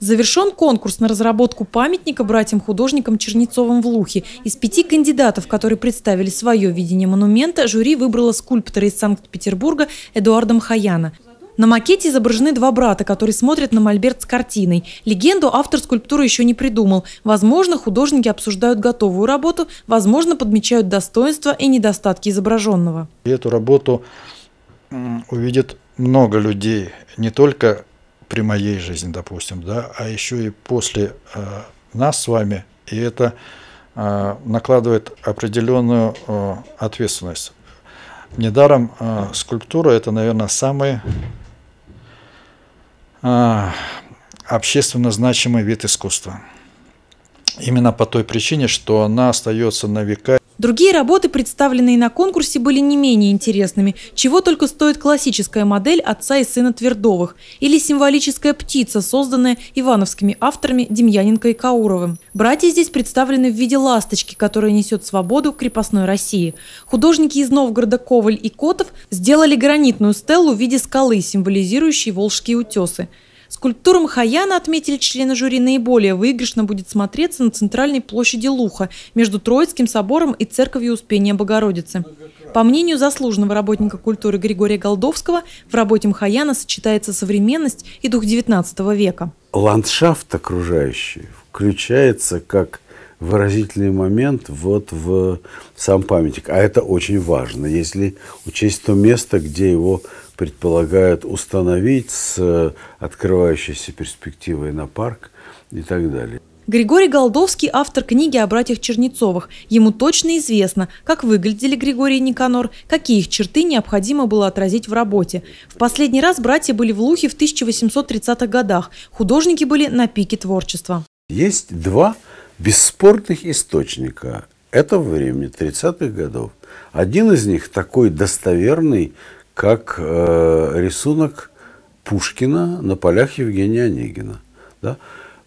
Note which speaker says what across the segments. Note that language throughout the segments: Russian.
Speaker 1: Завершен конкурс на разработку памятника братьям-художникам Чернецовым в Лухе. Из пяти кандидатов, которые представили свое видение монумента, жюри выбрало скульптора из Санкт-Петербурга Эдуарда Мхаяна. На макете изображены два брата, которые смотрят на мольберт с картиной. Легенду автор скульптуры еще не придумал. Возможно, художники обсуждают готовую работу, возможно, подмечают достоинства и недостатки изображенного.
Speaker 2: Эту работу увидит много людей, не только при моей жизни, допустим, да, а еще и после э, нас с вами, и это э, накладывает определенную э, ответственность. Недаром э, скульптура это, наверное, самый э, общественно значимый вид искусства. Именно по той причине, что она остается на века
Speaker 1: Другие работы, представленные на конкурсе, были не менее интересными, чего только стоит классическая модель отца и сына Твердовых или символическая птица, созданная ивановскими авторами Демьяненко и Кауровым. Братья здесь представлены в виде ласточки, которая несет свободу крепостной России. Художники из Новгорода Коваль и Котов сделали гранитную стеллу в виде скалы, символизирующей волжские утесы. Скульптура Мхаяна, отметили члены жюри, наиболее выигрышно будет смотреться на центральной площади Луха, между Троицким собором и церковью Успения Богородицы. По мнению заслуженного работника культуры Григория Голдовского, в работе Мхаяна сочетается современность и дух XIX века.
Speaker 3: Ландшафт окружающий включается как выразительный момент вот в сам памятник. А это очень важно, если учесть то место, где его предполагают установить с э, открывающейся перспективой на парк и так далее.
Speaker 1: Григорий Голдовский – автор книги о братьях Чернецовых. Ему точно известно, как выглядели Григорий и Никанор, какие их черты необходимо было отразить в работе. В последний раз братья были в Лухе в 1830-х годах. Художники были на пике творчества.
Speaker 3: Есть два бесспорных источника этого времени, 30-х годов. Один из них такой достоверный, как э, рисунок Пушкина на полях Евгения Онегина. Да?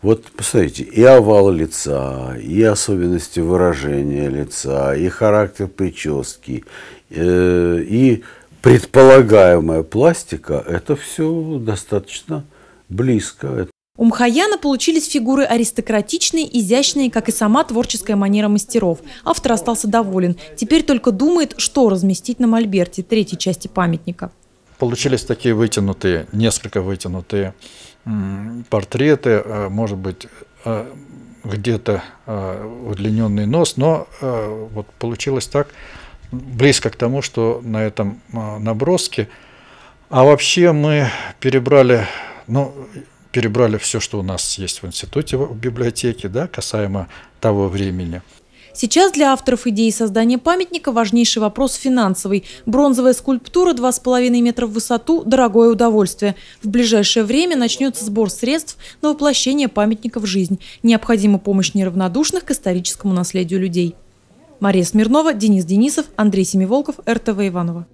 Speaker 3: Вот посмотрите, и овал лица, и особенности выражения лица, и характер прически, э, и предполагаемая пластика, это все достаточно близко.
Speaker 1: У Мхаяна получились фигуры аристократичные, изящные, как и сама творческая манера мастеров. Автор остался доволен. Теперь только думает, что разместить на мольберте третьей части памятника.
Speaker 2: Получились такие вытянутые, несколько вытянутые портреты, э, может быть, э, где-то э, удлиненный нос, но вот получилось так, близко к тому, что на этом наброске. А вообще мы перебрали, ну, перебрали все, что у нас есть в институте, в библиотеке, да, касаемо того времени.
Speaker 1: Сейчас для авторов идеи создания памятника важнейший вопрос финансовый. Бронзовая скульптура 2,5 метра в высоту – дорогое удовольствие. В ближайшее время начнется сбор средств на воплощение памятника в жизнь. Необходима помощь неравнодушных к историческому наследию людей. Мария Смирнова, Денис Денисов, Андрей Семиволков, РТВ Иванова.